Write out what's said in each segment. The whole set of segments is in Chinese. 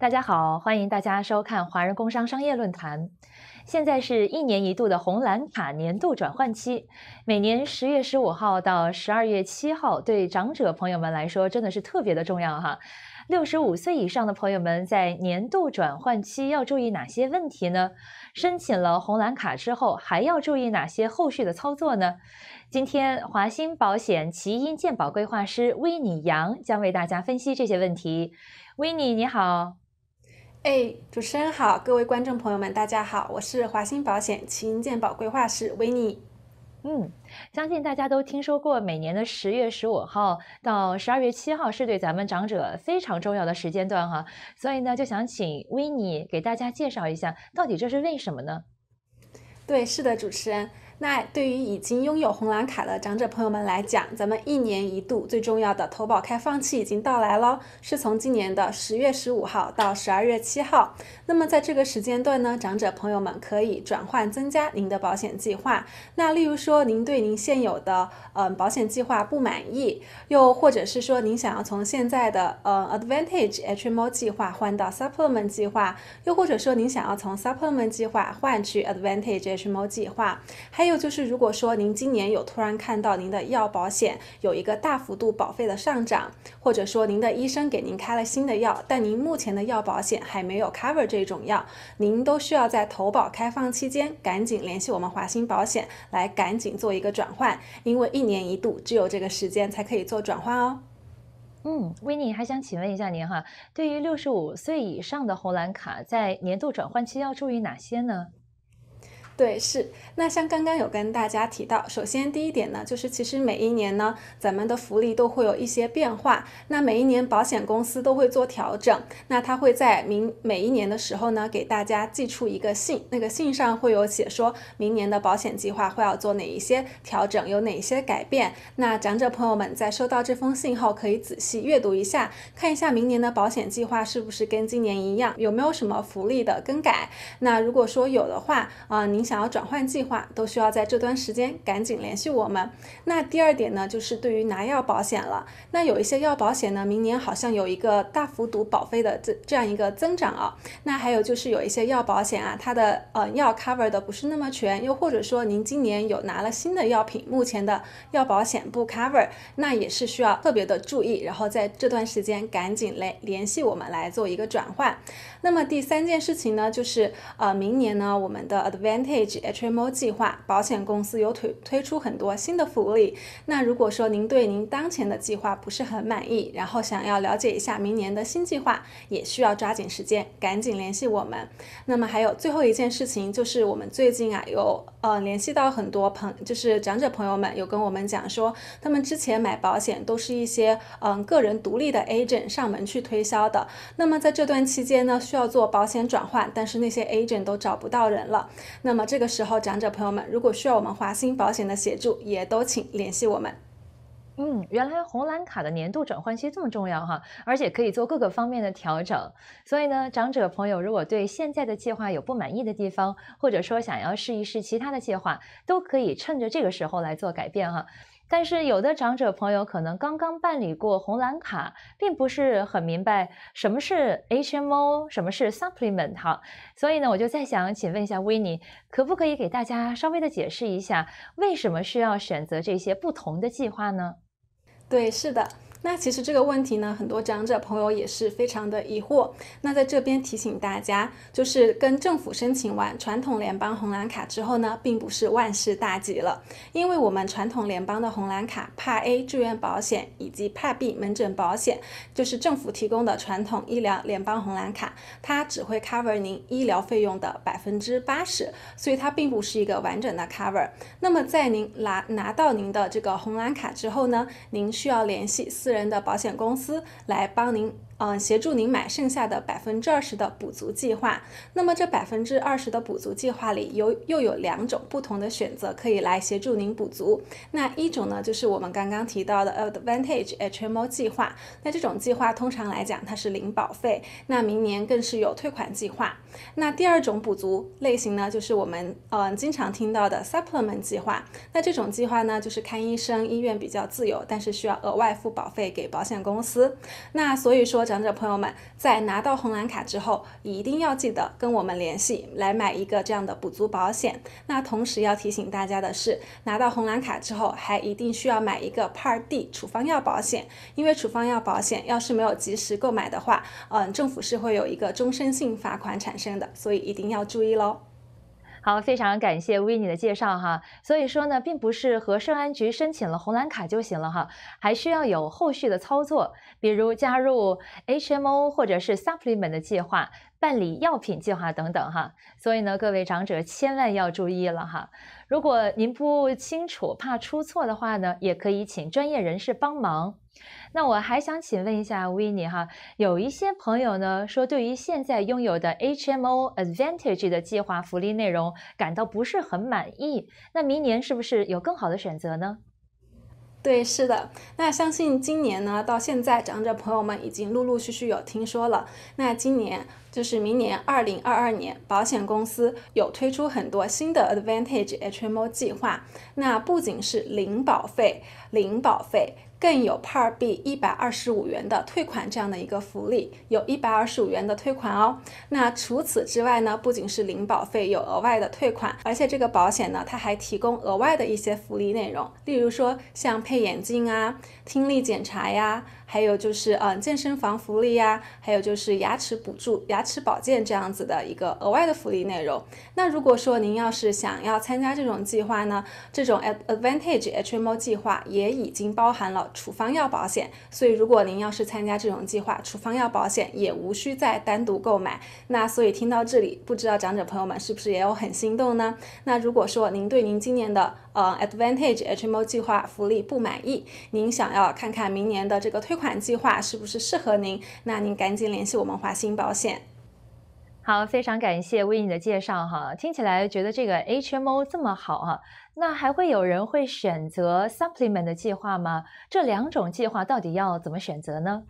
大家好，欢迎大家收看华人工商商业论坛。现在是一年一度的红蓝卡年度转换期，每年十月十五号到十二月七号，对长者朋友们来说真的是特别的重要哈。六十五岁以上的朋友们在年度转换期要注意哪些问题呢？申请了红蓝卡之后还要注意哪些后续的操作呢？今天华兴保险奇音健保规划师威尼杨将为大家分析这些问题。威尼你好。哎，主持人好，各位观众朋友们，大家好，我是华兴保险启健保规划师维尼。嗯，相信大家都听说过，每年的十月十五号到十二月七号是对咱们长者非常重要的时间段哈，所以呢，就想请维尼给大家介绍一下，到底这是为什么呢？对，是的，主持人。那对于已经拥有红蓝卡的长者朋友们来讲，咱们一年一度最重要的投保开放期已经到来了，是从今年的十月十五号到十二月七号。那么在这个时间段呢，长者朋友们可以转换、增加您的保险计划。那例如说，您对您现有的嗯保险计划不满意，又或者是说您想要从现在的呃 Advantage HMO 计划换到 Supplement 计划，又或者说您想要从 Supplement 计划换取 Advantage HMO 计划，还有。还有就是，如果说您今年有突然看到您的药保险有一个大幅度保费的上涨，或者说您的医生给您开了新的药，但您目前的药保险还没有 cover 这种药，您都需要在投保开放期间赶紧联系我们华鑫保险来赶紧做一个转换，因为一年一度只有这个时间才可以做转换哦。嗯，维尼还想请问一下您哈，对于六十五岁以上的红蓝卡，在年度转换期要注意哪些呢？对，是那像刚刚有跟大家提到，首先第一点呢，就是其实每一年呢，咱们的福利都会有一些变化。那每一年保险公司都会做调整，那他会在明每一年的时候呢，给大家寄出一个信，那个信上会有写说明年的保险计划会要做哪一些调整，有哪些改变。那长者朋友们在收到这封信后，可以仔细阅读一下，看一下明年的保险计划是不是跟今年一样，有没有什么福利的更改。那如果说有的话，啊您。想要转换计划，都需要在这段时间赶紧联系我们。那第二点呢，就是对于拿药保险了。那有一些药保险呢，明年好像有一个大幅度保费的这这样一个增长啊。那还有就是有一些药保险啊，它的呃药 cover 的不是那么全，又或者说您今年有拿了新的药品，目前的药保险不 cover，那也是需要特别的注意，然后在这段时间赶紧来联系我们来做一个转换。那么第三件事情呢，就是呃明年呢，我们的 advantage。HMO 计划，保险公司有推推出很多新的福利。那如果说您对您当前的计划不是很满意，然后想要了解一下明年的新计划，也需要抓紧时间，赶紧联系我们。那么还有最后一件事情，就是我们最近啊有。呃，联系到很多朋，就是长者朋友们有跟我们讲说，他们之前买保险都是一些嗯个人独立的 agent 上门去推销的。那么在这段期间呢，需要做保险转换，但是那些 agent 都找不到人了。那么这个时候，长者朋友们如果需要我们华兴保险的协助，也都请联系我们。嗯，原来红蓝卡的年度转换期这么重要哈，而且可以做各个方面的调整。所以呢，长者朋友如果对现在的计划有不满意的地方，或者说想要试一试其他的计划，都可以趁着这个时候来做改变哈。但是有的长者朋友可能刚刚办理过红蓝卡，并不是很明白什么是 HMO，什么是 Supplement 哈。所以呢，我就在想，请问一下维尼，可不可以给大家稍微的解释一下，为什么需要选择这些不同的计划呢？对，是的。那其实这个问题呢，很多长者朋友也是非常的疑惑。那在这边提醒大家，就是跟政府申请完传统联邦红蓝卡之后呢，并不是万事大吉了，因为我们传统联邦的红蓝卡帕 A 住院保险以及帕 B 门诊保险，就是政府提供的传统医疗联邦红蓝卡，它只会 cover 您医疗费用的百分之八十，所以它并不是一个完整的 cover。那么在您拿拿到您的这个红蓝卡之后呢，您需要联系私人的保险公司来帮您。嗯，协助您买剩下的百分之二十的补足计划。那么这百分之二十的补足计划里，有又有两种不同的选择可以来协助您补足。那一种呢，就是我们刚刚提到的 Advantage HMO 计划。那这种计划通常来讲，它是零保费。那明年更是有退款计划。那第二种补足类型呢，就是我们呃经常听到的 Supplement 计划。那这种计划呢，就是看医生，医院比较自由，但是需要额外付保费给保险公司。那所以说。长者朋友们在拿到红蓝卡之后，一定要记得跟我们联系来买一个这样的补足保险。那同时要提醒大家的是，拿到红蓝卡之后，还一定需要买一个 Part D 处方药保险，因为处方药保险要是没有及时购买的话，嗯，政府是会有一个终身性罚款产生的，所以一定要注意喽。好，非常感谢维尼的介绍哈。所以说呢，并不是和圣安局申请了红蓝卡就行了哈，还需要有后续的操作，比如加入 HMO 或者是 Supplement 的计划。办理药品计划等等哈，所以呢，各位长者千万要注意了哈。如果您不清楚、怕出错的话呢，也可以请专业人士帮忙。那我还想请问一下 w i Winnie 哈，有一些朋友呢说，对于现在拥有的 HMO Advantage 的计划福利内容感到不是很满意，那明年是不是有更好的选择呢？对，是的，那相信今年呢，到现在，长者朋友们已经陆陆续续有听说了。那今年就是明年二零二二年，保险公司有推出很多新的 Advantage HMO 计划，那不仅是零保费，零保费。更有 r 尔币一百二十五元的退款这样的一个福利，有一百二十五元的退款哦。那除此之外呢，不仅是零保费有额外的退款，而且这个保险呢，它还提供额外的一些福利内容，例如说像配眼镜啊、听力检查呀，还有就是嗯健身房福利呀，还有就是牙齿补助、牙齿保健这样子的一个额外的福利内容。那如果说您要是想要参加这种计划呢，这种 Advantage HMO 计划也已经包含了。处方药保险，所以如果您要是参加这种计划，处方药保险也无需再单独购买。那所以听到这里，不知道长者朋友们是不是也有很心动呢？那如果说您对您今年的呃 Advantage HMO 计划福利不满意，您想要看看明年的这个退款计划是不是适合您，那您赶紧联系我们华兴保险。好，非常感谢 Win 的介绍哈，听起来觉得这个 HMO 这么好啊，那还会有人会选择 Supplement 的计划吗？这两种计划到底要怎么选择呢？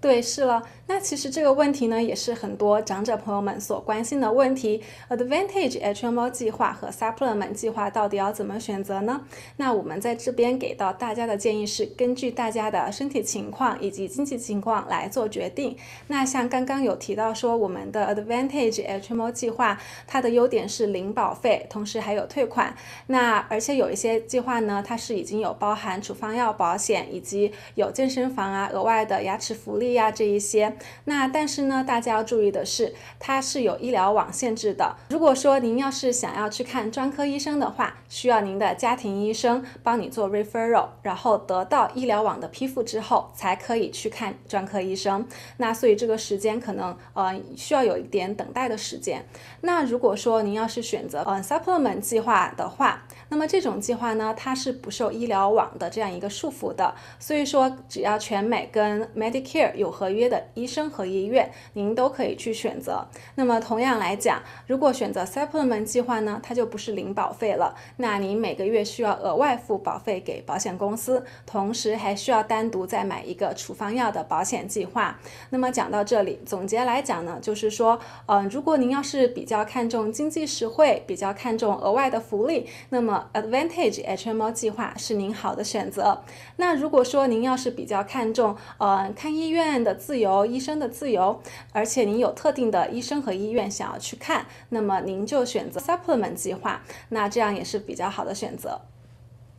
对，是了。那其实这个问题呢，也是很多长者朋友们所关心的问题。Advantage HMO 计划和 Supplement 计划到底要怎么选择呢？那我们在这边给到大家的建议是，根据大家的身体情况以及经济情况来做决定。那像刚刚有提到说，我们的 Advantage HMO 计划，它的优点是零保费，同时还有退款。那而且有一些计划呢，它是已经有包含处方药保险以及有健身房啊，额外的牙齿福利。呀，这一些，那但是呢，大家要注意的是，它是有医疗网限制的。如果说您要是想要去看专科医生的话，需要您的家庭医生帮你做 referral，然后得到医疗网的批复之后，才可以去看专科医生。那所以这个时间可能呃需要有一点等待的时间。那如果说您要是选择呃 supplement 计划的话，那么这种计划呢，它是不受医疗网的这样一个束缚的。所以说，只要全美跟 Medicare。有合约的医生和医院，您都可以去选择。那么同样来讲，如果选择 Supplement 计划呢，它就不是零保费了。那您每个月需要额外付保费给保险公司，同时还需要单独再买一个处方药的保险计划。那么讲到这里，总结来讲呢，就是说，嗯，如果您要是比较看重经济实惠，比较看重额外的福利，那么 Advantage HMO 计划是您好的选择。那如果说您要是比较看重，呃，看医院。的自由，医生的自由，而且您有特定的医生和医院想要去看，那么您就选择 supplement 计划，那这样也是比较好的选择。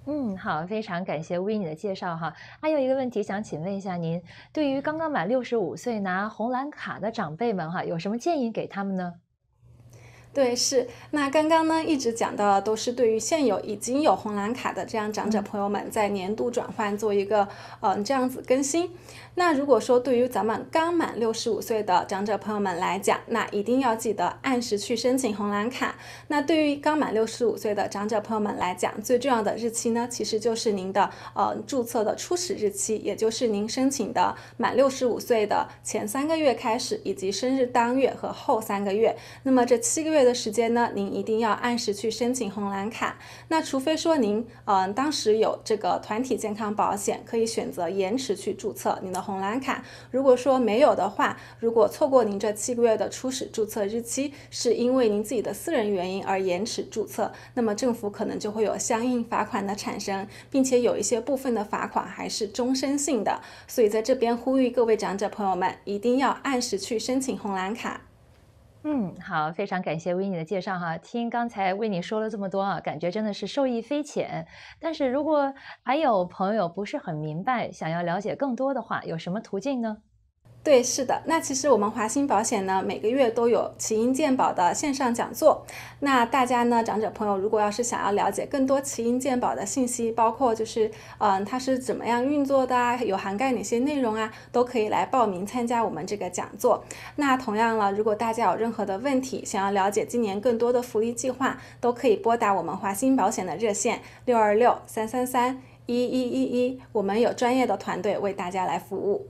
嗯，好，非常感谢 Winnie 的介绍哈。还有一个问题想请问一下您，对于刚刚满六十五岁拿红蓝卡的长辈们哈，有什么建议给他们呢？对，是那刚刚呢一直讲到的都是对于现有已经有红蓝卡的这样长者朋友们，在年度转换做一个嗯这样子更新。那如果说对于咱们刚满六十五岁的长者朋友们来讲，那一定要记得按时去申请红蓝卡。那对于刚满六十五岁的长者朋友们来讲，最重要的日期呢，其实就是您的呃注册的初始日期，也就是您申请的满六十五岁的前三个月开始，以及生日当月和后三个月。那么这七个月的时间呢，您一定要按时去申请红蓝卡。那除非说您呃当时有这个团体健康保险，可以选择延迟去注册，您的。红蓝卡，如果说没有的话，如果错过您这七个月的初始注册日期，是因为您自己的私人原因而延迟注册，那么政府可能就会有相应罚款的产生，并且有一些部分的罚款还是终身性的。所以在这边呼吁各位长者朋友们，一定要按时去申请红蓝卡。嗯，好，非常感谢维尼的介绍哈。听刚才维尼说了这么多啊，感觉真的是受益匪浅。但是如果还有朋友不是很明白，想要了解更多的话，有什么途径呢？对，是的，那其实我们华鑫保险呢，每个月都有奇英健保的线上讲座。那大家呢，长者朋友如果要是想要了解更多奇英健保的信息，包括就是嗯它是怎么样运作的啊，有涵盖哪些内容啊，都可以来报名参加我们这个讲座。那同样了，如果大家有任何的问题，想要了解今年更多的福利计划，都可以拨打我们华鑫保险的热线六二六三三三一一一一，我们有专业的团队为大家来服务。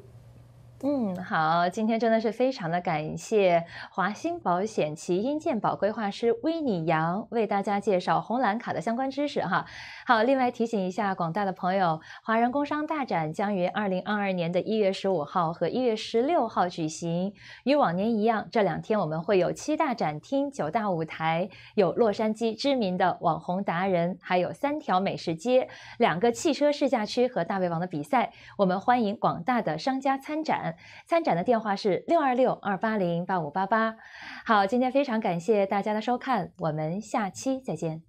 嗯，好，今天真的是非常的感谢华兴保险齐英健保规划师威尼杨为大家介绍红蓝卡的相关知识哈。好，另外提醒一下广大的朋友，华人工商大展将于二零二二年的一月十五号和一月十六号举行，与往年一样，这两天我们会有七大展厅、九大舞台，有洛杉矶知名的网红达人，还有三条美食街、两个汽车试驾区和大胃王的比赛，我们欢迎广大的商家参展。参展的电话是六二六二八零八五八八。好，今天非常感谢大家的收看，我们下期再见。